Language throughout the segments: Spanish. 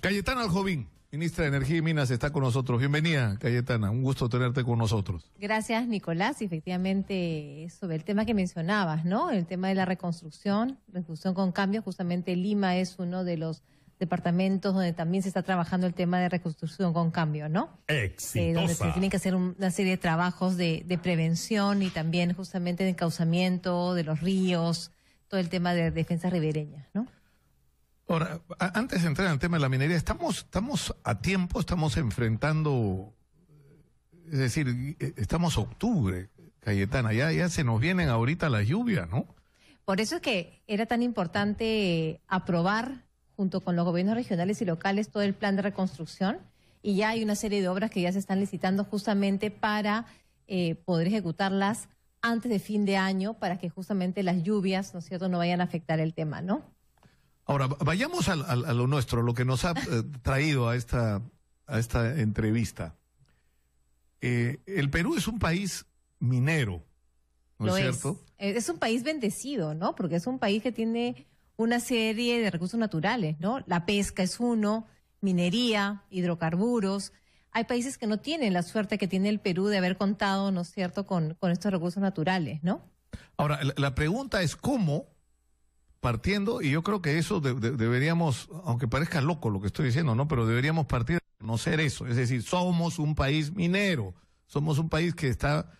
Cayetana Aljovín, ministra de Energía y Minas, está con nosotros. Bienvenida, Cayetana. Un gusto tenerte con nosotros. Gracias, Nicolás. Efectivamente, sobre el tema que mencionabas, ¿no? El tema de la reconstrucción, reconstrucción con cambio. Justamente Lima es uno de los departamentos donde también se está trabajando el tema de reconstrucción con cambio, ¿no? Exitosa. Eh, donde se tienen que hacer una serie de trabajos de, de prevención y también justamente de encauzamiento de los ríos, todo el tema de defensa ribereña, ¿no? Ahora, antes de entrar en el tema de la minería, estamos, estamos a tiempo, estamos enfrentando, es decir, eh, estamos octubre, Cayetana, ya, ya se nos vienen ahorita las lluvias, ¿no? Por eso es que era tan importante aprobar junto con los gobiernos regionales y locales todo el plan de reconstrucción y ya hay una serie de obras que ya se están licitando justamente para eh, poder ejecutarlas antes de fin de año para que justamente las lluvias, ¿no es cierto?, no vayan a afectar el tema, ¿no? Ahora, vayamos a, lo nuestro, lo que nos ha eh, traído a esta, a esta entrevista. Eh, el Perú es un país minero, ¿no es cierto? Eh, es. un país bendecido, ¿no? Porque es un país que tiene una serie de recursos naturales, ¿no? La pesca es uno, minería, hidrocarburos. Hay países que no tienen la suerte que tiene el Perú de haber contado, ¿no es cierto?, con, con estos recursos naturales, ¿no? Ahora, la pregunta es cómo partiendo, y yo creo que eso deberíamos, aunque parezca loco lo que estoy diciendo, ¿no? Pero deberíamos partir de conocer eso. Es decir, somos un país minero, somos un país que está,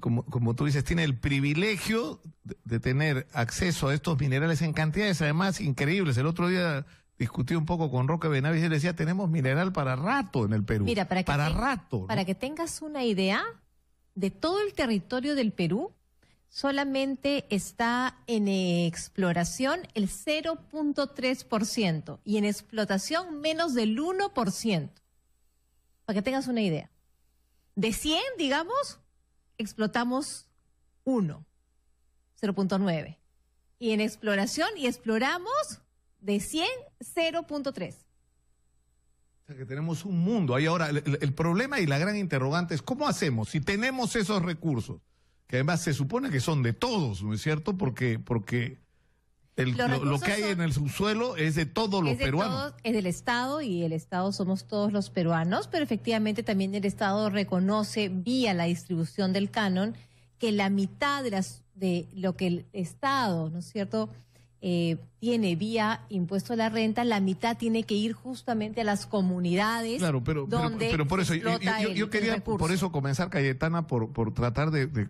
como, como tú dices, tiene el privilegio de, tener acceso a estos minerales en cantidades, además, increíbles. El otro día discutí un poco con Roque Benavides y le decía, tenemos mineral para rato en el Perú. para, rato. Para que tengas una idea de todo el territorio del Perú, solamente está en exploración el 0.3% y en explotación menos del 1%. Para que tengas una idea. De 100, digamos, explotamos 1, 0.9. Y en exploración y exploramos de 100, 0.3. O sea que tenemos un mundo ahí ahora. el problema y la gran interrogante es, ¿cómo hacemos si tenemos esos recursos? que además se supone que son de todos, ¿no es cierto? Porque, porque lo, que hay en el subsuelo es de todos los peruanos. es del Estado y el Estado somos todos los peruanos, pero efectivamente también el Estado reconoce vía la distribución del canon que la mitad de, las, de lo que el Estado, ¿no es cierto?, eh, tiene vía impuesto a la renta, la mitad tiene que ir justamente a las comunidades. Claro, pero, pero, por eso, yo, quería por eso comenzar, Cayetana, por, por tratar de, de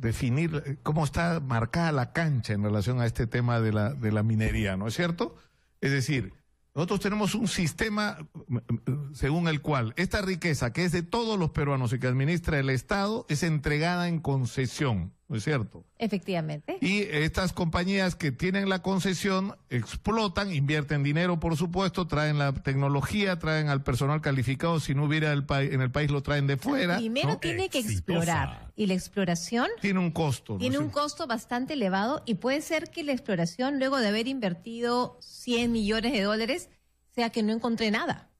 definir cómo está marcada la cancha en relación a este tema de la, de la minería, ¿no es cierto? Es decir, nosotros tenemos un sistema mm, mm, según el cual esta riqueza, que es de todos los peruanos y que administra el Estado, es entregada en concesión ¿no es cierto? Efectivamente. Y estas compañías que tienen la concesión explotan, invierten dinero, por supuesto, traen la tecnología, traen al personal calificado, si no hubiera en el país lo traen de fuera. Primero tiene que explorar y la exploración tiene un costo. Tiene un costo bastante elevado y puede ser que la exploración, luego de haber invertido 100 millones de dólares, sea que no encontré nada.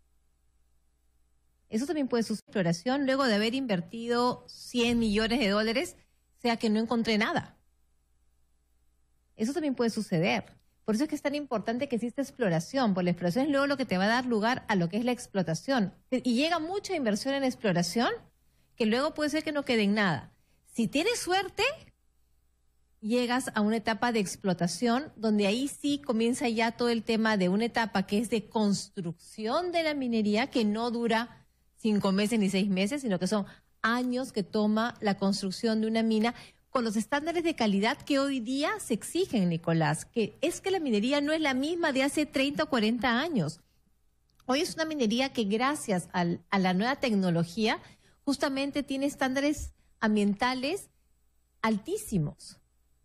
Eso también puede ser su exploración, luego de haber invertido 100 millones de dólares, sea que no encontré nada. Eso también puede suceder. Por eso es que es tan importante que exista exploración, porque la exploración es luego lo que te va a dar lugar a lo que es la explotación. Y llega mucha inversión en exploración que luego puede ser que no quede en nada. Si tienes suerte, llegas a una etapa de explotación donde ahí sí comienza ya todo el tema de una etapa que es de construcción de la minería que no dura cinco meses ni seis meses, sino que son años que toma la construcción de una mina con los estándares de calidad que hoy día se exigen, Nicolás, que es que la minería no es la misma de hace 30 o 40 años. Hoy es una minería que gracias al, a la nueva tecnología justamente tiene estándares ambientales altísimos.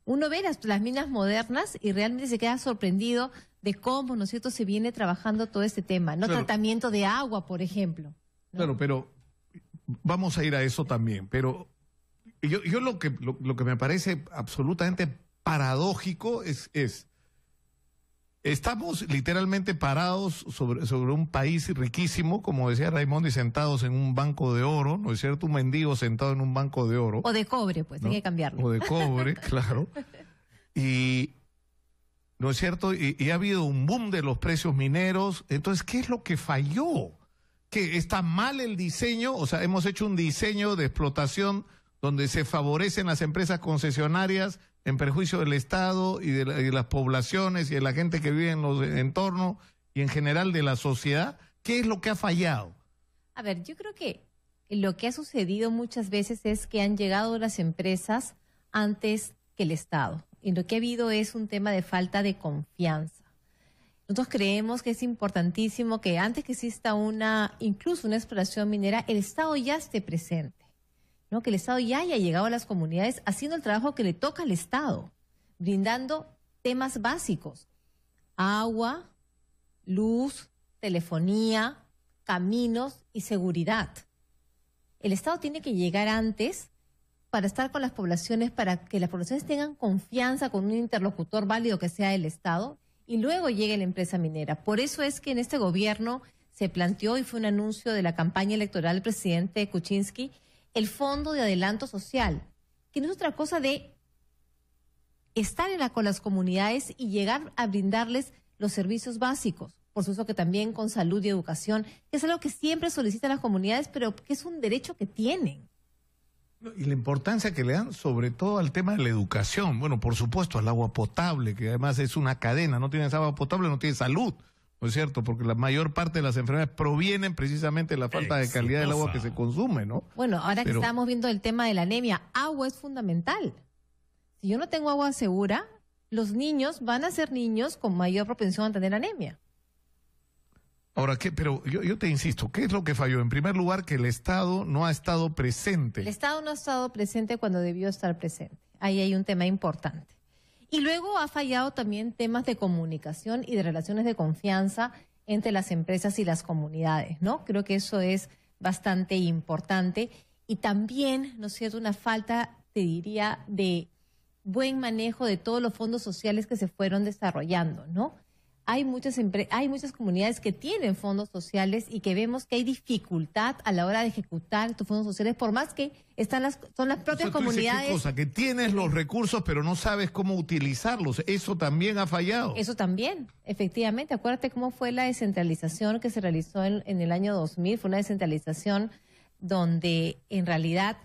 Uno ve las, minas modernas y realmente se queda sorprendido de cómo, ¿no es cierto?, se viene trabajando todo este tema, no tratamiento de agua, por ejemplo. Claro, pero vamos a ir a eso también, pero yo, yo lo, que, lo, que me parece absolutamente paradójico es, estamos literalmente parados sobre, sobre un país riquísimo, como decía Raimondi, y sentados en un banco de oro, ¿no es cierto? Un mendigo sentado en un banco de oro. O de cobre, pues, tiene que cambiarlo. O de cobre, claro. Y, ¿no es cierto? y, ha habido un boom de los precios mineros. Entonces, ¿qué es lo que falló? que está mal el diseño, o sea, hemos hecho un diseño de explotación donde se favorecen las empresas concesionarias en perjuicio del Estado y de, y de las poblaciones y de la gente que vive en los entornos y en general de la sociedad. ¿Qué es lo que ha fallado? A ver, yo creo que lo que ha sucedido muchas veces es que han llegado las empresas antes que el Estado. Y lo que ha habido es un tema de falta de confianza. Nosotros creemos que es importantísimo que antes que exista una, incluso una exploración minera, el Estado ya esté presente, ¿no? Que el Estado ya haya llegado a las comunidades haciendo el trabajo que le toca al Estado, brindando temas básicos, agua, luz, telefonía, caminos y seguridad. El Estado tiene que llegar antes para estar con las poblaciones, para que las poblaciones tengan confianza con un interlocutor válido que sea el Estado y luego llega la empresa minera. Por eso es que en este gobierno se planteó y fue un anuncio de la campaña electoral del presidente Kuczynski el fondo de adelanto social, que no es otra cosa de estar en la, con las comunidades y llegar a brindarles los servicios básicos. Por supuesto que también con salud y educación, que es algo que siempre solicitan las comunidades, pero que es un derecho que tienen. Y la importancia que le dan sobre todo al tema de la educación, bueno, por supuesto al agua potable, que además es una cadena, no tienes agua potable, no tienes salud, ¿no es cierto? Porque la mayor parte de las enfermedades provienen precisamente de la falta de calidad del agua que se consume, ¿no? Bueno, ahora que estamos viendo el tema de la anemia, agua es fundamental. Si yo no tengo agua segura, los niños van a ser niños con mayor propensión a tener anemia. Ahora, ¿qué? pero yo, yo, te insisto, ¿qué es lo que falló? En primer lugar, que el Estado no ha estado presente. El Estado no ha estado presente cuando debió estar presente. Ahí hay un tema importante. Y luego ha fallado también temas de comunicación y de relaciones de confianza entre las empresas y las comunidades, ¿no? Creo que eso es bastante importante. Y también, ¿no es cierto?, una falta, te diría, de buen manejo de todos los fondos sociales que se fueron desarrollando, ¿no? hay muchas, hay muchas comunidades que tienen fondos sociales y que vemos que hay dificultad a la hora de ejecutar tus fondos sociales, por más que están las, son las propias comunidades. cosa? Que tienes los recursos, pero no sabes cómo utilizarlos. Eso también ha fallado. Eso también, efectivamente. Acuérdate cómo fue la descentralización que se realizó en, en el año 2000. Fue una descentralización donde en realidad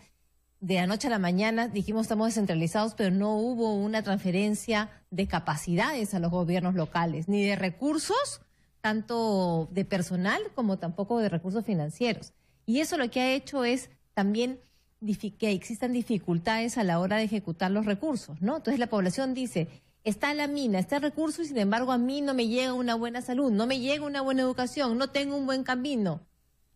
de anoche a la mañana dijimos estamos descentralizados, pero no hubo una transferencia de capacidades a los gobiernos locales, ni de recursos, tanto de personal como tampoco de recursos financieros. Y eso lo que ha hecho es también que existan dificultades a la hora de ejecutar los recursos, ¿no? Entonces la población dice, está la mina, está el recurso y sin embargo a mí no me llega una buena salud, no me llega una buena educación, no tengo un buen camino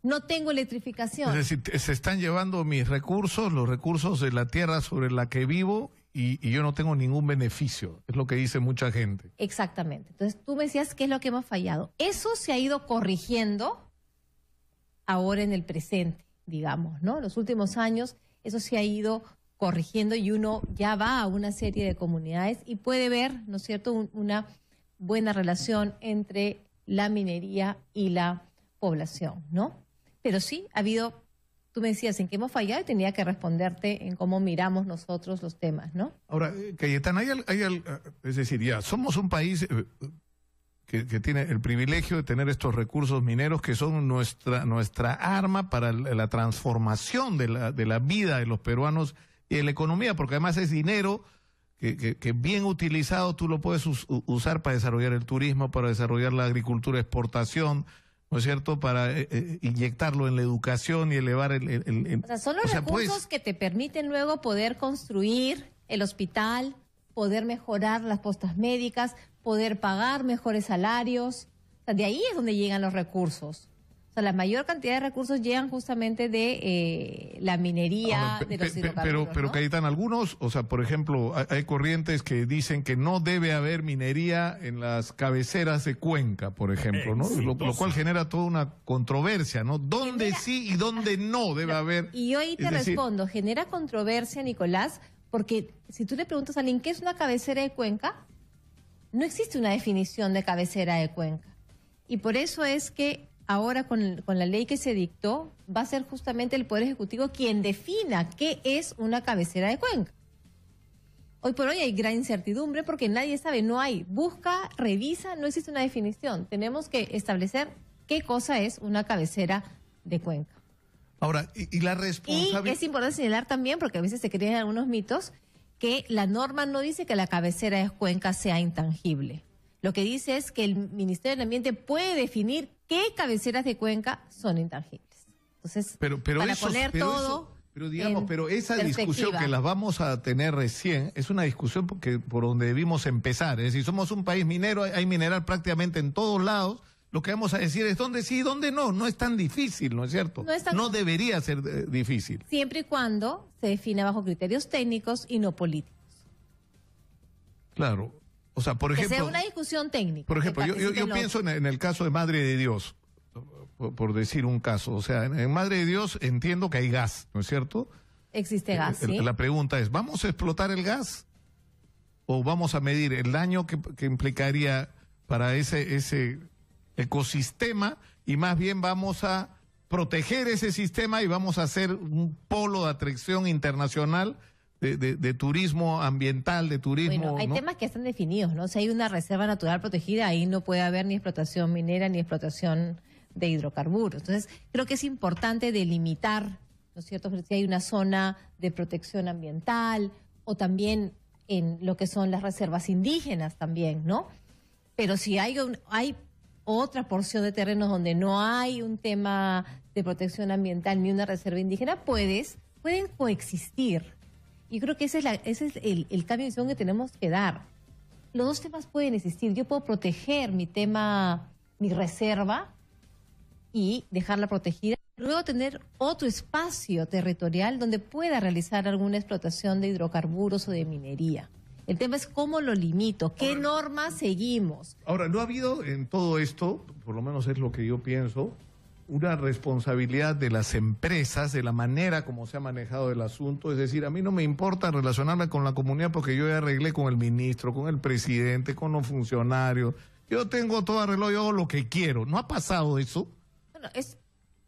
no tengo electrificación. Es decir, se están llevando mis recursos, los recursos de la tierra sobre la que vivo y, yo no tengo ningún beneficio. Es lo que dice mucha gente. Exactamente. Entonces tú me decías qué es lo que hemos fallado. Eso se ha ido corrigiendo ahora en el presente, digamos, ¿no? Los últimos años eso se ha ido corrigiendo y uno ya va a una serie de comunidades y puede ver, ¿no es cierto?, una buena relación entre la minería y la población, ¿no? pero sí ha habido, tú me decías en que hemos fallado y tenía que responderte en cómo miramos nosotros los temas, ¿no? Ahora, eh, Cayetana, hay, eh, es decir, ya, somos un país... Eh, que, tiene el privilegio de tener estos recursos mineros que son nuestra, nuestra arma para la transformación de la, vida de los peruanos y de la economía, porque además es dinero que, bien utilizado tú lo puedes usar para desarrollar el turismo, para desarrollar la agricultura, exportación, ¿no es cierto?, para eh, eh, inyectarlo en la educación y elevar el... o sea, son los pues, recursos que te permiten luego poder construir el hospital, poder mejorar las postas médicas, poder pagar mejores salarios. O sea, de ahí es donde llegan los recursos sea, la mayor cantidad de recursos llegan justamente de eh, la minería, ah, de los hidrocarburos. Pero, pero ahí están algunos, o sea, por ejemplo, hay, corrientes que dicen que no debe haber minería en las cabeceras de Cuenca, por ejemplo, ¿no? Lo, cual genera toda una controversia, ¿no? ¿Dónde sí y dónde no debe haber? Y hoy te respondo, genera controversia, Nicolás, porque si tú le preguntas a alguien qué es una cabecera de Cuenca, no existe una definición de cabecera de Cuenca. Y por eso es que ahora con, la ley que se dictó, va a ser justamente el Poder Ejecutivo quien defina qué es una cabecera de cuenca. Hoy por hoy hay gran incertidumbre porque nadie sabe, no hay. Busca, revisa, no existe una definición. Tenemos que establecer qué cosa es una cabecera de cuenca. Ahora, y, la responsabilidad. Y es importante señalar también, porque a veces se creen algunos mitos, que la norma no dice que la cabecera de cuenca sea intangible. Lo que dice es que el Ministerio del Ambiente puede definir qué cabeceras de Cuenca son intangibles. Entonces, para poner todo... Pero digamos, pero esa discusión que las vamos a tener recién es una discusión porque, por donde debimos empezar. Es decir, somos un país minero, hay, mineral prácticamente en todos lados. Lo que vamos a decir es dónde sí y dónde no. No es tan difícil, ¿no es cierto? No, debería ser eh, difícil. Siempre y cuando se defina bajo criterios técnicos y no políticos. Claro. O sea, por ejemplo. una discusión técnica. Por ejemplo, yo, pienso en, el caso de Madre de Dios, por, decir un caso. O sea, en, Madre de Dios entiendo que hay gas, ¿no es cierto? Existe gas. ¿sí? La pregunta es: ¿vamos a explotar el gas? ¿O vamos a medir el daño que, implicaría para ese, ese ecosistema y más bien vamos a proteger ese sistema y vamos a hacer un polo de atracción internacional de, de, turismo ambiental, de turismo. hay temas que están definidos, ¿no? Si hay una reserva natural protegida, ahí no puede haber ni explotación minera ni explotación de hidrocarburos. Entonces, creo que es importante delimitar, ¿no es cierto?, si hay una zona de protección ambiental o también en lo que son las reservas indígenas también, ¿no? Pero si hay, hay otra porción de terrenos donde no hay un tema de protección ambiental ni una reserva indígena, puedes, pueden coexistir, yo creo que ese es, ese es el, cambio de visión que tenemos que dar. Los dos temas pueden existir. Yo puedo proteger mi tema, mi reserva, y dejarla protegida. Luego tener otro espacio territorial donde pueda realizar alguna explotación de hidrocarburos o de minería. El tema es cómo lo limito, qué normas seguimos. Ahora, no ha habido en todo esto, por lo menos es lo que yo pienso, una responsabilidad de las empresas, de la manera como se ha manejado el asunto. Es decir, a mí no me importa relacionarme con la comunidad porque yo ya arreglé con el ministro, con el presidente, con los funcionarios. Yo tengo todo arreglado, yo hago lo que quiero. ¿No ha pasado eso? Bueno, es,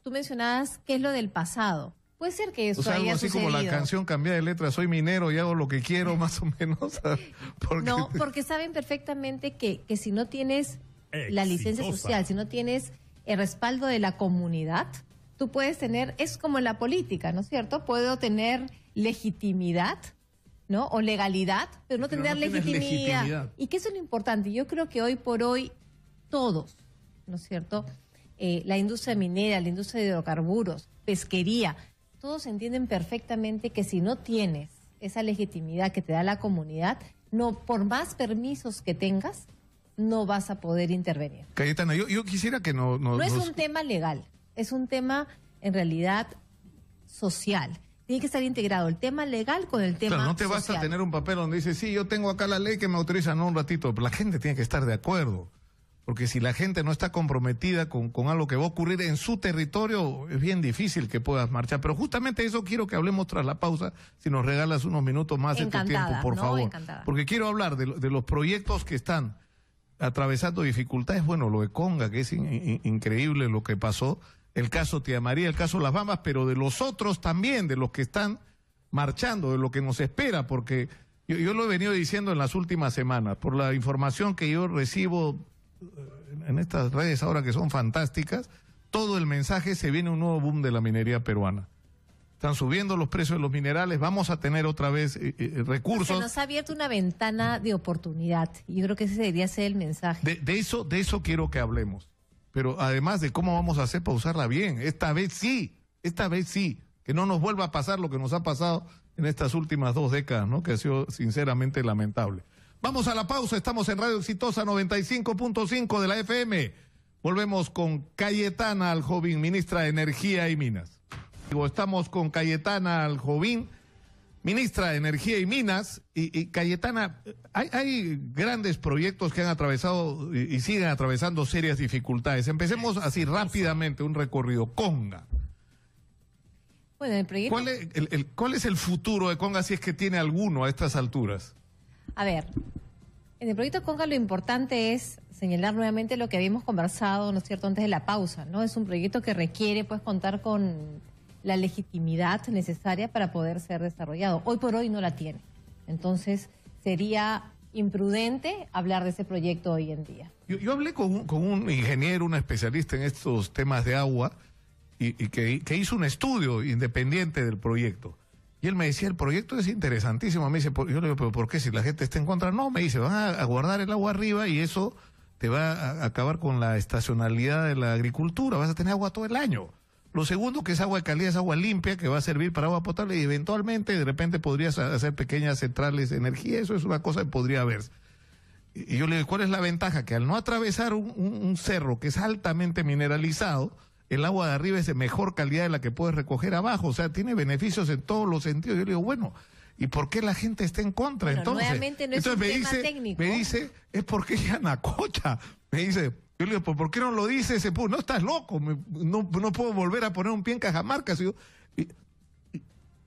tú mencionabas que es lo del pasado. Puede ser que eso o sea, algo así como la canción cambia de letra, soy minero y hago lo que quiero, más o menos. No, porque saben perfectamente que, si no tienes la licencia social, si no tienes el respaldo de la comunidad, tú puedes tener, es como en la política, ¿no es cierto? Puedo tener legitimidad, ¿no? O legalidad, pero no tener legitimidad. Y qué es lo importante. Yo creo que hoy por hoy todos, ¿no es cierto? Eh, la industria minera, la industria de hidrocarburos, pesquería, todos entienden perfectamente que si no tienes esa legitimidad que te da la comunidad, no por más permisos que tengas, no vas a poder intervenir. Cayetana, yo, quisiera que no... No, es un tema legal, es un tema en realidad social. Tiene que estar integrado el tema legal con el tema. social. sea, no te vas a tener un papel donde dice, sí, yo tengo acá la ley que me autoriza, no un ratito. la gente tiene que estar de acuerdo. Porque si la gente no está comprometida con, algo que va a ocurrir en su territorio, es bien difícil que puedas marchar. Pero justamente eso quiero que hablemos tras la pausa, si nos regalas unos minutos más de tu tiempo, por favor. Porque quiero hablar de, de los proyectos que están atravesando dificultades. Bueno, lo de Conga, que es increíble lo que pasó. El caso Tía María, el caso Las Bambas, pero de los otros también, de los que están marchando, de lo que nos espera, porque yo lo he venido diciendo en las últimas semanas, por la información que yo recibo eh, en estas redes ahora que son fantásticas, todo el mensaje se viene un nuevo boom de la minería peruana están subiendo los precios de los minerales, vamos a tener otra vez eh, eh, recursos. Se nos ha abierto una ventana de oportunidad. y Yo creo que ese debería ser el mensaje. De, eso, de eso quiero que hablemos. Pero además de cómo vamos a hacer para usarla bien. Esta vez sí, esta vez sí. Que no nos vuelva a pasar lo que nos ha pasado en estas últimas dos décadas, ¿no? Que ha sido sinceramente lamentable. Vamos a la pausa, estamos en Radio Exitosa 95.5 de la FM. Volvemos con Cayetana al joven ministra de Energía y Minas. Estamos con Cayetana Aljovín, ministra de Energía y Minas. Y, Cayetana, hay, grandes proyectos que han atravesado y, siguen atravesando serias dificultades. Empecemos así rápidamente un recorrido. Conga. el ¿Cuál, es, el, futuro de Conga si es que tiene alguno a estas alturas? A ver, en el proyecto Conga lo importante es señalar nuevamente lo que habíamos conversado, ¿no es cierto?, antes de la pausa, ¿no? Es un proyecto que requiere, pues, contar con la legitimidad necesaria para poder ser desarrollado. Hoy por hoy no la tiene. Entonces, sería imprudente hablar de ese proyecto hoy en día. Yo, hablé con un, ingeniero, un especialista en estos temas de agua, y, que, hizo un estudio independiente del proyecto. Y él me decía, el proyecto es interesantísimo. Me dice, yo le digo, pero ¿por qué si la gente está en contra? No, me dice, van a guardar el agua arriba y eso te va a acabar con la estacionalidad de la agricultura, vas a tener agua todo el año. Lo segundo, que es agua calidad, es agua limpia, que va a servir para agua potable y eventualmente, de repente, podrías hacer pequeñas centrales de energía. Eso es una cosa que podría haber Y yo le digo, ¿cuál es la ventaja? Que al no atravesar un, cerro que es altamente mineralizado, el agua de arriba es de mejor calidad de la que puedes recoger abajo. O sea, tiene beneficios en todos los sentidos. Yo le digo, bueno, ¿y por qué la gente está en contra entonces? me, dice, me dice, es porque es anacocha. Me dice, yo le digo, pues, ¿por qué no lo dice ese No, estás loco, no, puedo volver a poner un pie en Cajamarca.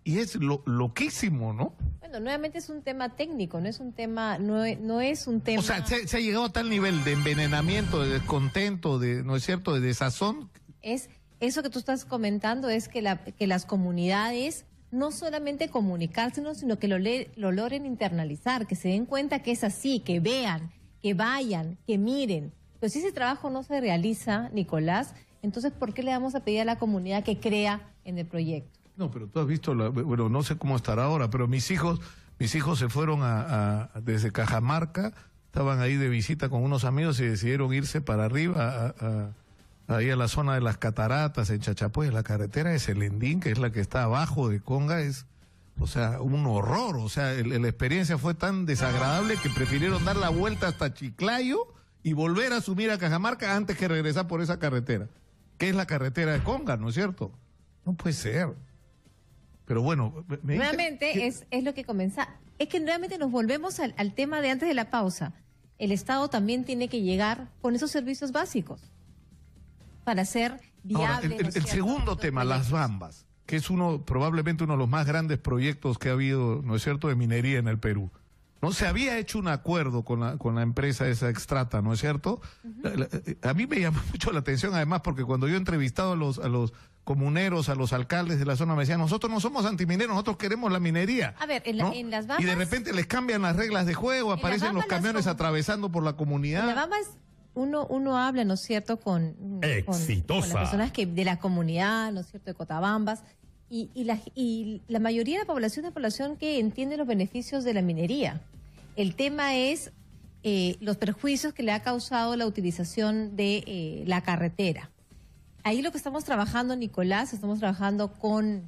y, es lo, loquísimo, ¿no? Bueno, nuevamente es un tema técnico, no es un tema, no, e, es un tema... O sea, se, ha llegado a tal nivel de envenenamiento, de descontento, de, ¿no es cierto?, de desazón. Es, eso que tú estás comentando es que, que las comunidades no solamente comunicárselo, sino que lo, lo logren internalizar, que se den cuenta que es así, que vean, que vayan, que miren pero pues si ese trabajo no se realiza, Nicolás, entonces ¿por qué le vamos a pedir a la comunidad que crea en el proyecto? No, pero tú has visto, la, bueno, no sé cómo estará ahora, pero mis hijos, mis hijos se fueron desde Cajamarca, estaban ahí de visita con unos amigos y decidieron irse para arriba, ahí a la zona de las cataratas, en Chachapoyas, la carretera de Selendín, que es la que está abajo de Conga, es, o sea, un horror, o sea, la experiencia fue tan desagradable que prefirieron dar la vuelta hasta Chiclayo y volver a asumir a Cajamarca antes que regresar por esa carretera, que es la carretera de Conga, ¿no es cierto? No puede ser. Pero bueno, nuevamente es, lo que comienza. Es que nuevamente nos volvemos al, tema de antes de la pausa. El Estado también tiene que llegar con esos servicios básicos para ser viable. el, segundo tema, las bambas, que es uno probablemente uno de los más grandes proyectos que ha habido, ¿no es cierto?, de minería en el Perú. ¿no? Se había hecho un acuerdo con la, empresa esa extrata, ¿no es cierto? a, mí me llamó mucho la atención, además, porque cuando yo he entrevistado a los, a los comuneros, a los alcaldes de la zona, me decían, nosotros no somos antimineros, nosotros queremos la minería. A ver, en, las Y de repente les cambian las reglas de juego, aparecen los camiones atravesando por la comunidad. En las uno, uno habla, ¿no es cierto?, con, personas que de la comunidad, ¿no es cierto?, de Cotabambas. Y, y, la, y la mayoría de la población es población que entiende los beneficios de la minería. El tema es eh, los perjuicios que le ha causado la utilización de eh, la carretera. Ahí lo que estamos trabajando, Nicolás, estamos trabajando con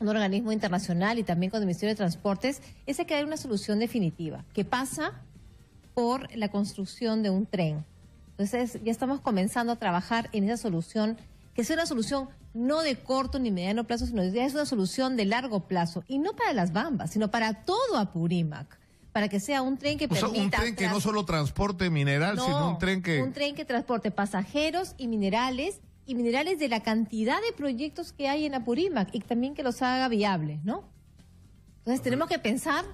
un organismo internacional y también con el Ministerio de Transportes, es que hay una solución definitiva, que pasa por la construcción de un tren. Entonces, ya estamos comenzando a trabajar en esa solución, que sea una solución no de corto ni mediano plazo, sino que es una solución de largo plazo, y no para las bambas, sino para todo Apurímac para que sea un tren que permita... un tren que no solo transporte mineral, sino un tren que... Un tren que transporte pasajeros y minerales y minerales de la cantidad de proyectos que hay en Apurímac y también que los haga viables, ¿no? Entonces tenemos que pensar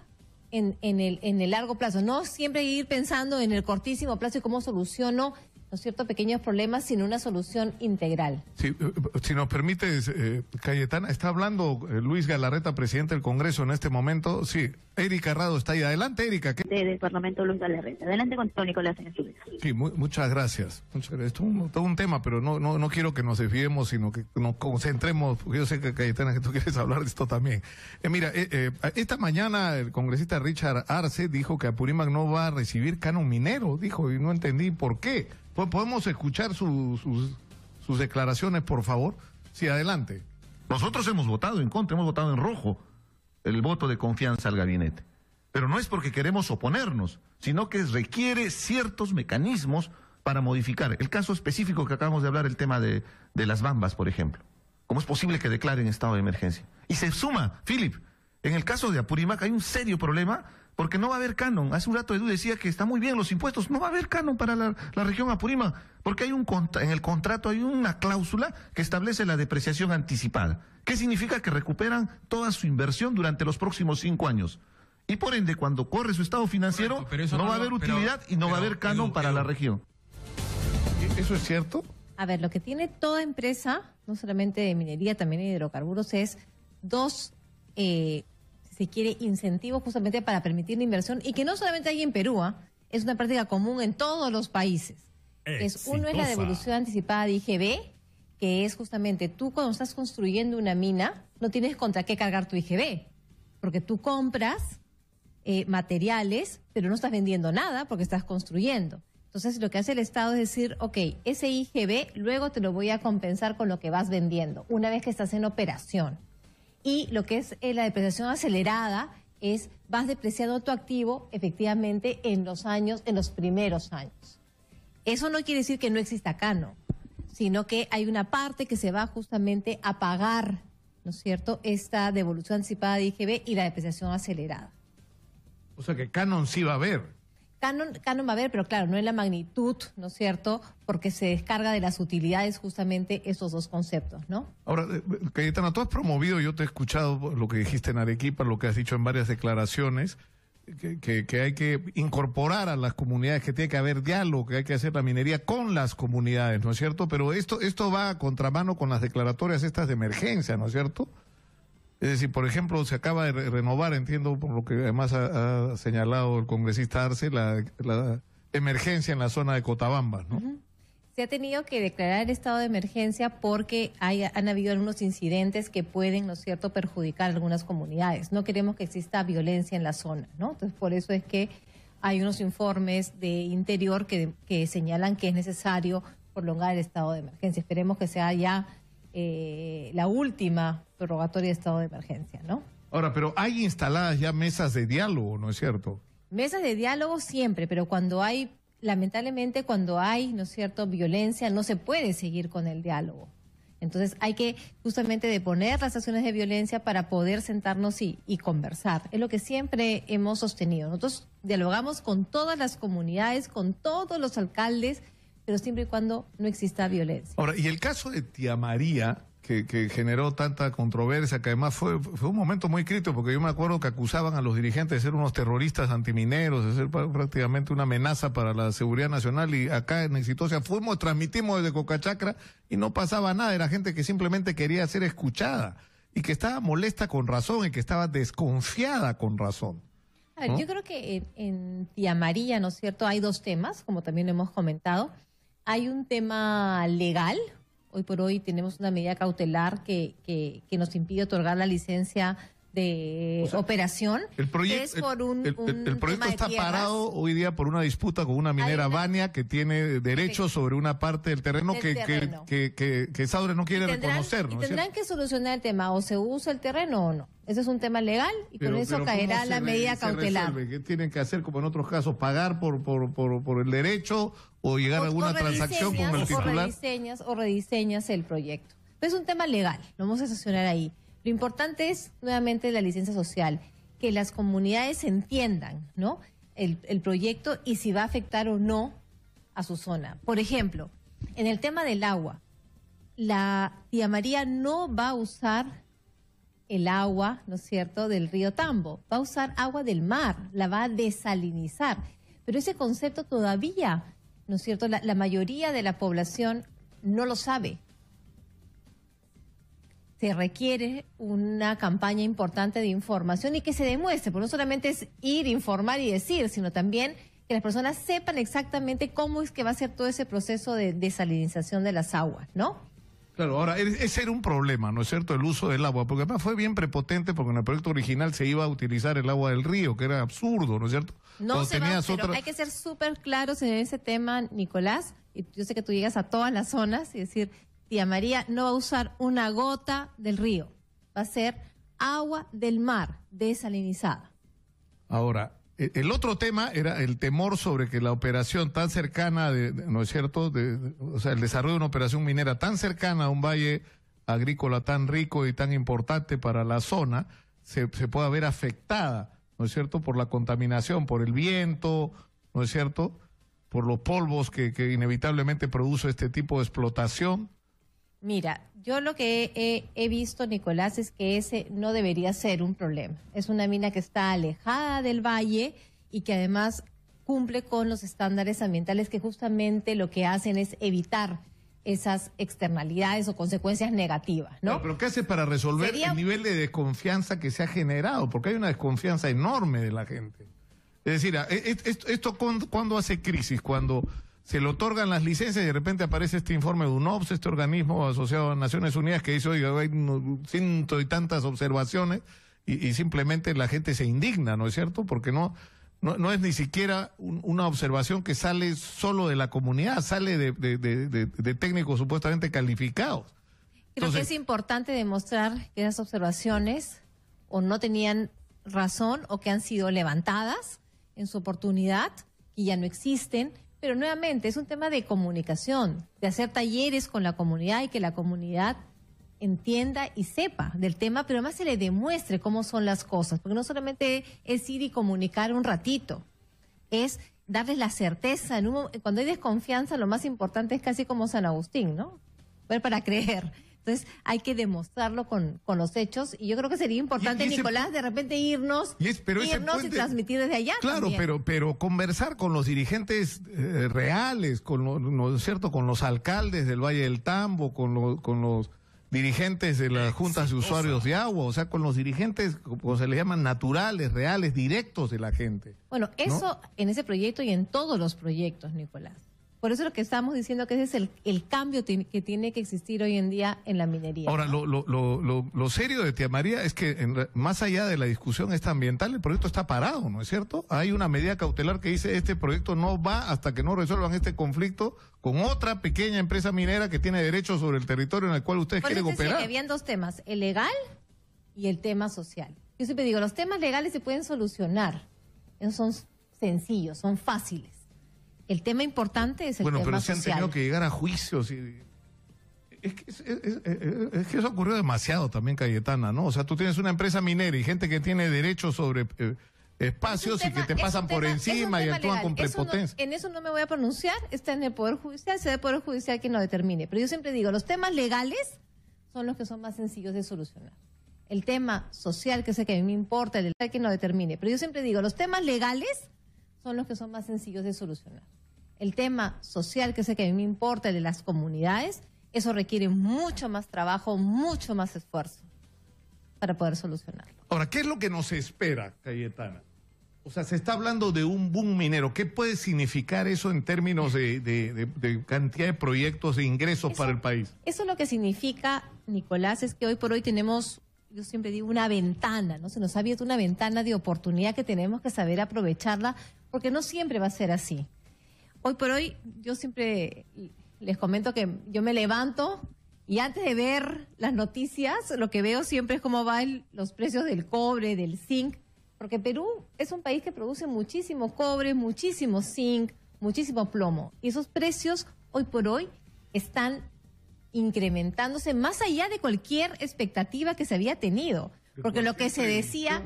en, en, el, en el largo plazo, no siempre ir pensando en el cortísimo plazo y cómo soluciono ¿no es cierto?, pequeños problemas sin una solución integral. Eh, eh, si nos permites, eh, Cayetana, está hablando Luis Galarreta, presidente del Congreso en este momento. Sí, Erika Rado está ahí. Adelante, Erika. Del Parlamento Luis Galarreta. Adelante con todo Nicolás Sí, muchas gracias. Muchas es todo un tema, pero no, no, no quiero que nos desviemos, sino que nos concentremos, porque yo sé que Cayetana, que tú quieres hablar de esto también. mira, esta mañana el congresista Richard Arce dijo que Apurímac no va a recibir canon minero, dijo, y no entendí por qué. ¿Podemos escuchar sus, declaraciones, por favor? Sí, adelante. Nosotros hemos votado en contra, hemos votado en rojo el voto de confianza al gabinete. Pero no es porque queremos oponernos, sino que requiere ciertos mecanismos para modificar. El caso específico que acabamos de hablar, el tema de, de las bambas, por ejemplo. ¿Cómo es posible que declaren estado de emergencia? Y se suma, Philip, en el caso de Apurímac hay un serio problema porque no va a haber canon. Hace un rato Edu decía que está muy bien los impuestos, no va a haber canon para la, región Apurima. porque hay un en el contrato hay una cláusula que establece la depreciación anticipada. ¿Qué significa que recuperan toda su inversión durante los próximos cinco años? Y por ende, cuando corre su estado financiero, no, va a haber utilidad y no va a haber canon para la región. ¿E-, ¿Eso es cierto? A ver, lo que tiene toda empresa, no solamente de minería, también de hidrocarburos, es dos eh, se quiere incentivos justamente para permitir la inversión y que no solamente hay en Perú, ¿ah? es una práctica común en todos los países. Es, uno es la devolución anticipada de IGB, que es justamente tú cuando estás construyendo una mina, no tienes contra qué cargar tu IGB, porque tú compras eh, materiales, pero no estás vendiendo nada porque estás construyendo. Entonces lo que hace el Estado es decir, ok, ese IGB luego te lo voy a compensar con lo que vas vendiendo, una vez que estás en operación y lo que es eh, la depreciación acelerada es vas depreciando tu activo efectivamente en los años, en los primeros años. Eso no quiere decir que no exista cano, sino que hay una parte que se va justamente a pagar, ¿no es cierto?, esta devolución anticipada de IGB y la depreciación acelerada. O sea que canon sí va a haber. Canon, va a ver, pero claro, no es la magnitud, ¿no es cierto? Porque se descarga de las utilidades justamente esos dos conceptos, ¿no? Ahora, eh, Cayetana, tú has promovido, yo te he escuchado lo que dijiste en Arequipa, lo que has dicho en varias declaraciones, que, hay que incorporar a las comunidades, que tiene que haber diálogo, que hay que hacer la minería con las comunidades, ¿no es cierto? Pero esto, esto va a contramano con las declaratorias estas de emergencia, ¿no es cierto? Es decir, por ejemplo, se acaba de renovar, entiendo por lo que además ha, señalado el congresista Arce, la, emergencia en la zona de Cotabamba, ¿no? Se ha tenido que declarar el estado de emergencia porque han habido algunos incidentes que pueden, ¿no es cierto?, perjudicar algunas comunidades. No queremos que exista violencia en la zona, ¿no? Entonces, por eso es que hay unos informes de interior que, que señalan que es necesario prolongar el estado de emergencia. Esperemos que sea ya eh, la última prorrogatoria de estado de emergencia, ¿no? Ahora, pero hay instaladas ya mesas de diálogo, ¿no es cierto? Mesas de diálogo siempre, pero cuando hay, lamentablemente, cuando hay, ¿no es cierto?, violencia, no se puede seguir con el diálogo. Entonces hay que justamente deponer las acciones de violencia para poder sentarnos y, y, conversar. Es lo que siempre hemos sostenido. Nosotros dialogamos con todas las comunidades, con todos los alcaldes pero siempre y cuando no exista violencia. Ahora, y el caso de Tía María, que, generó tanta controversia, que además fue, un momento muy crítico, porque yo me acuerdo que acusaban a los dirigentes de ser unos terroristas antimineros, de ser prácticamente una amenaza para la seguridad nacional, y acá en Exitosia fuimos, transmitimos desde Cocachacra y no pasaba nada, era gente que simplemente quería ser escuchada y que estaba molesta con razón y que estaba desconfiada con razón. yo creo que en, en Tía María, ¿no es cierto?, hay dos temas, como también hemos comentado hay un tema legal. Hoy por hoy tenemos una medida cautelar que, que, nos impide otorgar la licencia de operación. El proyecto, está parado hoy día por una disputa con una minera una... que tiene derecho sobre una parte del terreno, que, terreno. no quiere reconocer. tendrán que solucionar el tema, o se usa el terreno o no. Ese es un tema legal y con eso caerá la medida cautelar. ¿Qué tienen que hacer como en otros casos? ¿Pagar por, por, por el derecho o llegar a alguna transacción con el titular. O rediseñas el proyecto. es pues, un tema legal, lo vamos a estacionar ahí. Lo importante es nuevamente la licencia social, que las comunidades entiendan, ¿no? El, proyecto y si va a afectar o no a su zona. Por ejemplo, en el tema del agua, la tía María no va a usar el agua, ¿no es cierto?, del río Tambo, va a usar agua del mar, la va a desalinizar. Pero ese concepto todavía ¿no es cierto? La, mayoría de la población no lo sabe. Se requiere una campaña importante de información y que se demuestre, porque no solamente es ir, informar y decir, sino también que las personas sepan exactamente cómo es que va a ser todo ese proceso de desalinización de las aguas, ¿no? Claro, ahora, e, ese era un problema, ¿no es cierto?, el uso del agua, porque además fue bien prepotente porque en el proyecto original se iba a utilizar el agua del río, que era absurdo, ¿no es cierto? No se va, pero hay que ser súper claros en ese tema, Nicolás. Y yo sé que tú llegas a todas las zonas y decir, tía María no va a usar una gota del río, va a ser agua del mar desalinizada. Ahora, e, el otro tema era el temor sobre que la operación tan cercana, de, ¿no es cierto? o sea, el desarrollo de una operación minera tan cercana a un valle agrícola tan rico y tan importante para la zona, se, se pueda ver afectada ¿no es cierto?, por la contaminación, por el viento, ¿no es cierto?, por los polvos que, inevitablemente produce este tipo de explotación. Mira, yo lo que he, visto, Nicolás, es que ese no debería ser un problema. Es una mina que está alejada del valle y que además cumple con los estándares ambientales que justamente lo que hacen es evitar esas externalidades o consecuencias negativas, ¿no? Pero, ¿qué hace para resolver el nivel de desconfianza que se ha generado? Porque hay una desconfianza enorme de la gente. Es decir, e, e, ¿esto, cuando hace crisis? Cuando se le otorgan las licencias y de repente aparece este informe de UNOPS, este organismo asociado a Naciones Unidas que hizo oiga, hay ciento y tantas observaciones y simplemente la gente se indigna, ¿no es cierto? Porque no no, es ni siquiera una observación que sale solo de la comunidad, sale de, técnicos supuestamente calificados. Creo que es importante demostrar que esas observaciones o no tenían razón o que han sido levantadas en su oportunidad y ya no existen. Pero nuevamente es un tema de comunicación, de hacer talleres con la comunidad y que la comunidad entienda y sepa del tema, pero además se le demuestre cómo son las cosas, porque no solamente es ir y comunicar un ratito, es darles la certeza. cuando hay desconfianza, lo más importante es casi como San Agustín, ¿no? Ver para creer. Entonces hay que demostrarlo con, los hechos y yo creo que sería importante, Nicolás, de repente irnos, y, transmitir desde allá. Claro, pero pero conversar con los dirigentes eh, reales, con no cierto, con los alcaldes del Valle del Tambo, con los dirigentes de las eh, juntas de usuarios de agua, o sea, con los dirigentes, como se le llaman, naturales, reales, directos de la gente. Bueno, eso en ese proyecto y en todos los proyectos, Nicolás. Por eso lo que estamos diciendo que ese es el, cambio que tiene que existir hoy en día en la minería. Ahora, lo, serio de Tía María es que más allá de la discusión esta ambiental, el proyecto está parado, ¿no es cierto? Hay una medida cautelar que dice este proyecto no va hasta que no resuelvan este conflicto con otra pequeña empresa minera que tiene derecho sobre el territorio en el cual ustedes quieren operar. Sí, habían dos temas, el legal y el tema social. Yo siempre digo, los temas legales se pueden solucionar, son sencillos, son fáciles el tema importante es el bueno, tema Bueno, pero se han tenido que llegar a juicios Es que, eso ocurrió demasiado también, Cayetana, ¿no? O sea, tú tienes una empresa minera y gente que tiene derechos sobre eh, espacios y que te pasan por encima y actúan con prepotencia. en eso no me voy a pronunciar, está en el Poder Judicial, sea el Poder Judicial que no determine. Pero yo siempre digo, los temas legales son los que son más sencillos de solucionar. El tema social, que sé que a mí me importa, el que no determine. Pero yo siempre digo, los temas legales son los que son más sencillos de solucionar el tema social, que sé que a mí me importa, el de las comunidades, eso requiere mucho más trabajo, mucho más esfuerzo para poder solucionarlo. Ahora, ¿qué es lo que nos espera, Cayetana? O sea, se está hablando de un boom minero. ¿Qué puede significar eso en términos de, cantidad de proyectos de ingresos para el país? Eso es lo que significa, Nicolás, es que hoy por hoy tenemos, yo siempre digo, una ventana, ¿no? Se nos ha abierto una ventana de oportunidad que tenemos que saber aprovecharla, porque no siempre va a ser así hoy por hoy yo siempre les comento que yo me levanto y antes de ver las noticias, lo que veo siempre es cómo van los precios del cobre, del zinc, porque Perú es un país que produce muchísimo cobre, muchísimo zinc, muchísimo plomo. Y esos precios hoy por hoy están incrementándose más allá de cualquier expectativa que se había tenido. Porque lo que se decía,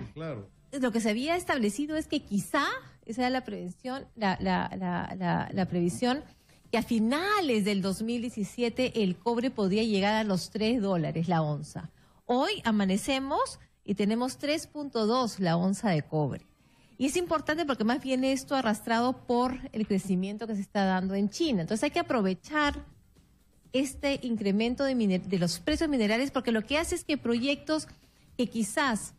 lo que se había establecido es que quizá esa era la prevención, la, la, la, previsión, que a finales del 2017 el cobre podía llegar a los 3 dólares la onza. Hoy amanecemos y tenemos 3.2 la onza de cobre. Y es importante porque más bien esto arrastrado por el crecimiento que se está dando en China. Entonces hay que aprovechar este incremento de los precios minerales porque lo que hace es que proyectos que quizás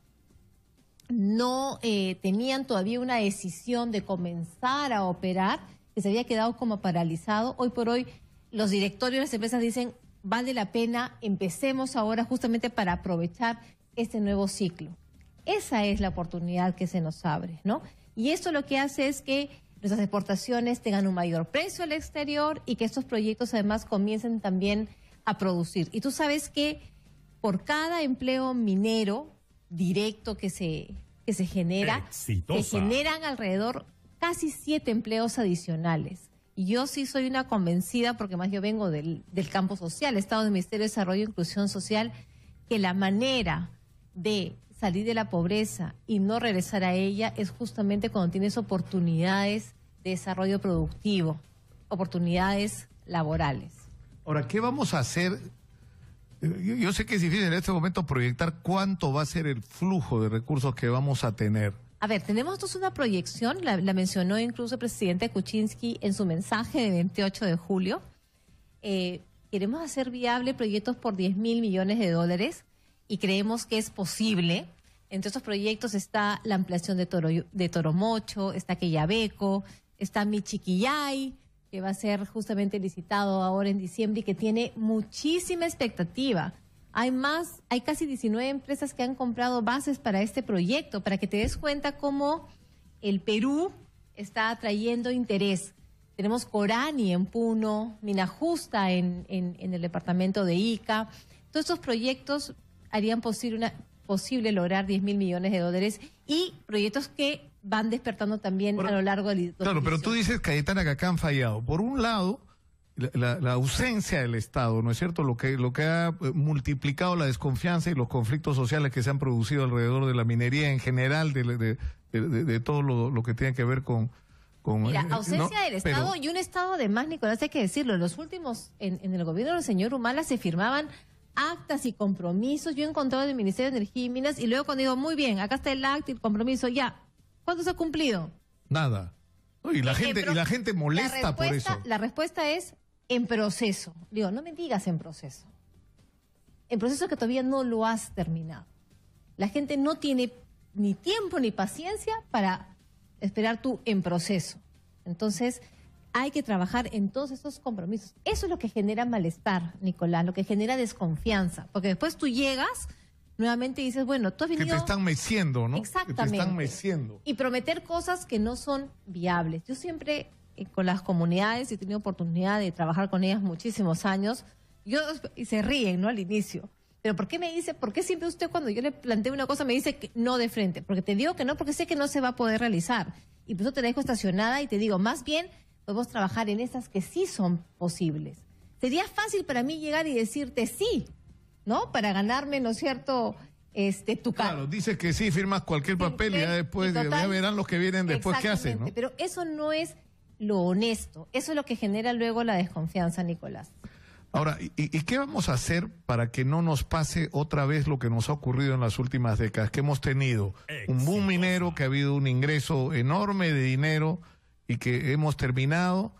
no eh, tenían todavía una decisión de comenzar a operar, que se había quedado como paralizado. Hoy por hoy los directorios de las empresas dicen, vale la pena, empecemos ahora justamente para aprovechar este nuevo ciclo. Esa es la oportunidad que se nos abre, ¿no? Y esto lo que hace es que nuestras exportaciones tengan un mayor precio al exterior y que estos proyectos además comiencen también a producir. Y tú sabes que por cada empleo minero directo que se, se genera, que generan alrededor casi siete empleos adicionales. Y yo sí soy una convencida, porque más yo vengo del, del campo social, Estado de Ministerio de Desarrollo e Inclusión Social, que la manera de salir de la pobreza y no regresar a ella es justamente cuando tienes oportunidades de desarrollo productivo, oportunidades laborales. Ahora, ¿qué vamos a hacer yo, sé que es difícil en este momento proyectar cuánto va a ser el flujo de recursos que vamos a tener. A ver, tenemos una proyección, la, mencionó incluso el presidente Kuczynski en su mensaje de 28 de julio. Eh, queremos hacer viable proyectos por 10 mil millones de dólares y creemos que es posible. Entre estos proyectos está la ampliación de, de Toromocho, está Queyabeco, está Michiquillay, que va a ser justamente licitado ahora en diciembre y que tiene muchísima expectativa. Hay más, hay casi 19 empresas que han comprado bases para este proyecto, para que te des cuenta cómo el Perú está atrayendo interés. Tenemos Corani en Puno, Minajusta en, en, el departamento de Ica. Todos estos proyectos harían posible, posible lograr 10 mil millones de dólares y proyectos que van despertando también a lo largo del. Claro, pero tú dices, Cayetana, que acá han fallado. Por un lado, la, ausencia del Estado, ¿no es cierto? Lo que, lo que ha eh, multiplicado la desconfianza y los conflictos sociales que se han producido alrededor de la minería en general, de, todo lo, que tiene que ver con... con Mira, eh, eh, ausencia del Estado y un Estado además, Nicolás, hay que decirlo, en los últimos, en, en el gobierno del señor Humala se firmaban actas y compromisos, yo he encontrado en el Ministerio de Energía y Minas y luego cuando digo, muy bien, acá está el acta y el compromiso, ya, ¿Cuándo se ha cumplido? Nada. Y la, gente, la gente molesta por eso. La respuesta es en proceso. Digo, no me digas en proceso. En proceso que todavía no lo has terminado. La gente no tiene ni tiempo ni paciencia para esperar tú en proceso. Entonces, hay que trabajar en todos estos compromisos. Eso es lo que genera malestar, Nicolás, lo que genera desconfianza. Porque después tú llegas nuevamente dices, bueno, tú has venido... Que te están meciendo, ¿no? Exactamente. Que te están meciendo. Y prometer cosas que no son viables. Yo siempre eh, con las comunidades he tenido oportunidad de trabajar con ellas muchísimos años. Yo, y se ríen, ¿no? Al inicio. Pero ¿por qué me dice, por qué siempre usted cuando yo le planteo una cosa me dice que no de frente? Porque te digo que no, porque sé que no se va a poder realizar. Y por eso te dejo estacionada y te digo, más bien podemos trabajar en esas que sí son posibles. Sería fácil para mí llegar y decirte sí, ¿no? Para ganarme, ¿no es cierto? Este, tu Claro, dices que sí, firmas cualquier papel y ya después ya verán los que vienen después qué hacen. Pero eso no es lo honesto, eso es lo que genera luego la desconfianza, Nicolás. Ahora, ¿y, ¿y, qué vamos a hacer para que no nos pase otra vez lo que nos ha ocurrido en las últimas décadas? Que hemos tenido un boom minero, que ha habido un ingreso enorme de dinero y que hemos terminado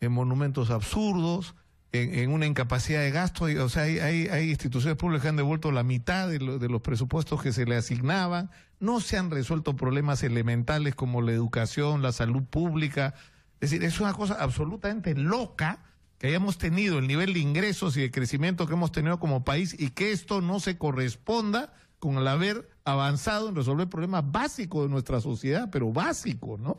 en monumentos absurdos, en, una incapacidad de gasto. o sea, hay, instituciones públicas que han devuelto la mitad de, de, los presupuestos que se le asignaban. No se han resuelto problemas elementales como la educación, la salud pública. Es decir, es una cosa absolutamente loca que hayamos tenido el nivel de ingresos y de crecimiento que hemos tenido como país y que esto no se corresponda con el haber avanzado en resolver problemas básicos de nuestra sociedad, pero básicos, ¿no?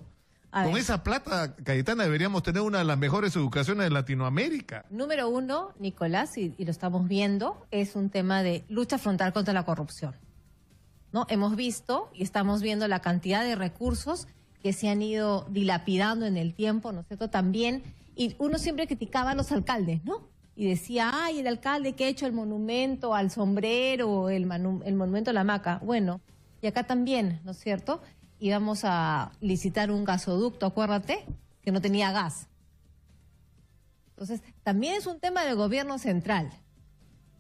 Con esa plata, Cayetana, deberíamos tener una de las mejores educaciones de Latinoamérica. Número uno, Nicolás, y, lo estamos viendo, es un tema de lucha frontal contra la corrupción. ¿No? Hemos visto y estamos viendo la cantidad de recursos que se han ido dilapidando en el tiempo, ¿no es cierto? También, y uno siempre criticaba a los alcaldes, ¿no? Y decía, ay, el alcalde que ha hecho el monumento al sombrero, el, el monumento a la maca. Bueno, y acá también, ¿no es cierto? íbamos a licitar un gasoducto, acuérdate, que no tenía gas. Entonces, también es un tema del gobierno central,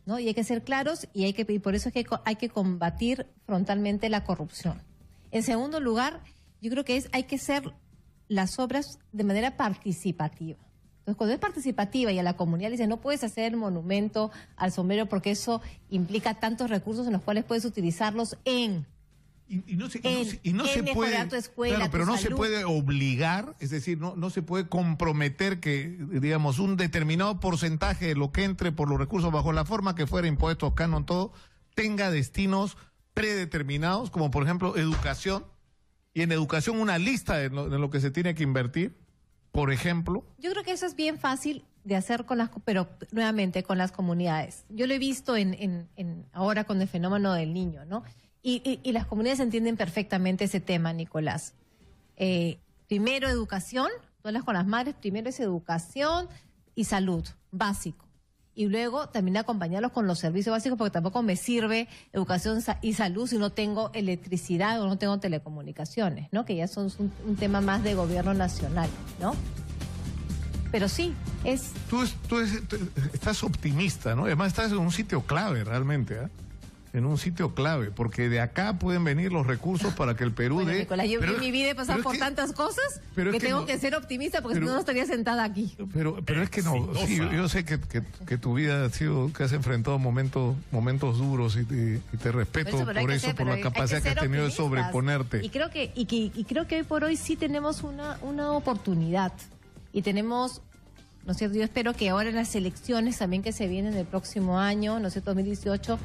¿no? Y hay que ser claros y, hay que, y por eso es que hay que combatir frontalmente la corrupción. En segundo lugar, yo creo que es hay que hacer las obras de manera participativa. Entonces, cuando es participativa y a la comunidad le dice, no puedes hacer monumento al sombrero porque eso implica tantos recursos en los cuales puedes utilizarlos en y, no se, puede. obligar, es decir, no, no se puede comprometer que, digamos, un determinado porcentaje de lo que entre por los recursos bajo la forma que fuera impuesto canon, todo, tenga destinos predeterminados, como por ejemplo educación, y en educación una lista de lo, que se tiene que invertir, por ejemplo. Yo creo que eso es bien fácil de hacer con las, pero nuevamente con las comunidades. Yo lo he visto en, en, en ahora con el fenómeno del niño, ¿no? Y, las comunidades entienden perfectamente ese tema, Nicolás. Eh, primero educación, tú hablas con las madres, primero es educación y salud, básico. Y luego también acompañarlos con los servicios básicos, porque tampoco me sirve educación y salud si no tengo electricidad o no tengo telecomunicaciones, ¿no? Que ya son un, tema más de gobierno nacional, ¿no? pero sí, es... Tú, tú, estás optimista, ¿no? Además estás en un sitio clave realmente, ¿eh? en un sitio clave, porque de acá pueden venir los recursos para que el Perú de Nicolás, yo mi vida he pasado por tantas cosas que, tengo que ser optimista porque si no, no estaría sentada aquí. Pero, pero es que no, yo, sé que, que, tu vida ha sido, que has enfrentado momentos, momentos duros y, te respeto por eso, por, la capacidad que, has tenido de sobreponerte. Y creo que, y, y creo que hoy por hoy sí tenemos una, una oportunidad y tenemos ¿no es cierto? Yo espero que ahora en las elecciones también que se vienen el próximo año, ¿no es cierto? 2018,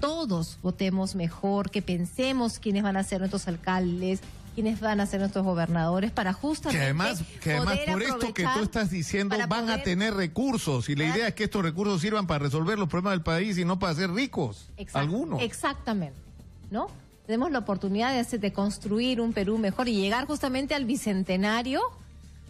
todos votemos mejor, que pensemos quiénes van a ser nuestros alcaldes, quiénes van a ser nuestros gobernadores para justamente que además que por esto que tú estás diciendo van a tener recursos y la idea es que estos recursos sirvan para resolver los problemas del país y no para ser ricos algunos exactamente no tenemos la oportunidad de, hacer, de construir un Perú mejor y llegar justamente al bicentenario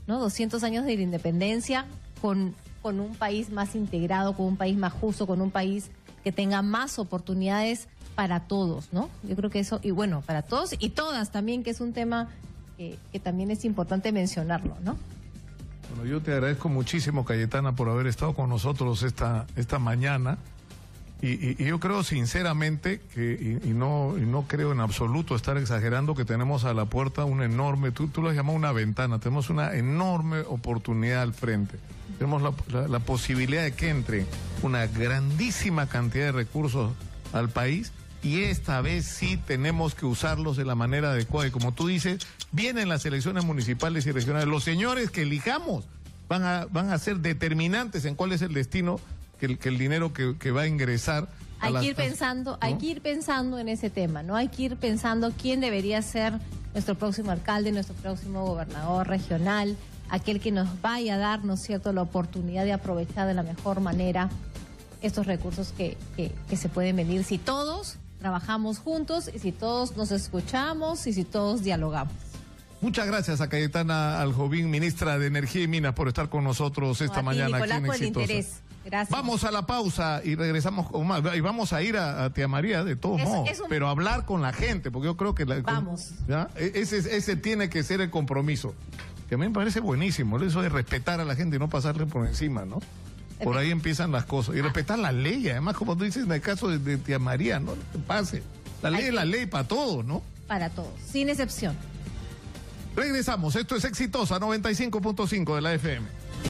no 200 años de independencia con con un país más integrado con un país más justo con un país que tenga más oportunidades para todos, ¿no? Yo creo que eso, y bueno, para todos y todas también, que es un tema que, también es importante mencionarlo, ¿no? Bueno, yo te agradezco muchísimo, Cayetana, por haber estado con nosotros esta, esta mañana. Y, yo creo sinceramente que, y, no, no creo en absoluto estar exagerando, que tenemos a la puerta una enorme, tú, lo has llamado una ventana, tenemos una enorme oportunidad al frente. Tenemos la, la posibilidad de que entre una grandísima cantidad de recursos al país y esta vez sí tenemos que usarlos de la manera adecuada. Y como tú dices, vienen las elecciones municipales y regionales. Los señores que elijamos van a, van a ser determinantes en cuál es el destino que el, dinero que, va a ingresar hay que ir pensando, hay que ir pensando en ese tema, ¿no? Hay que ir pensando quién debería ser nuestro próximo alcalde, nuestro próximo gobernador regional, aquel que nos vaya a dar, ¿no es cierto?, la oportunidad de aprovechar de la mejor manera estos recursos que, se pueden venir si todos trabajamos juntos y si todos nos escuchamos y si todos dialogamos. Muchas gracias a Cayetana Aljovín, ministra de Energía y Minas, por estar con nosotros esta mañana. aquí en Vamos a la pausa y regresamos con más. Y vamos a ir a, Tía María de todos modos, pero hablar con la gente, porque yo creo que... vamos. E-, ese, tiene que ser el compromiso, que a mí me parece buenísimo, eso de respetar a la gente y no pasarle por encima, ¿no? Por ahí empiezan las cosas. Y respetar la ley, además, como tú dices en el caso de, Tía María, no pase. La ley es la ley para todos, ¿no? Para todos, sin excepción. Regresamos, esto es Exitosa 95.5 de la FM.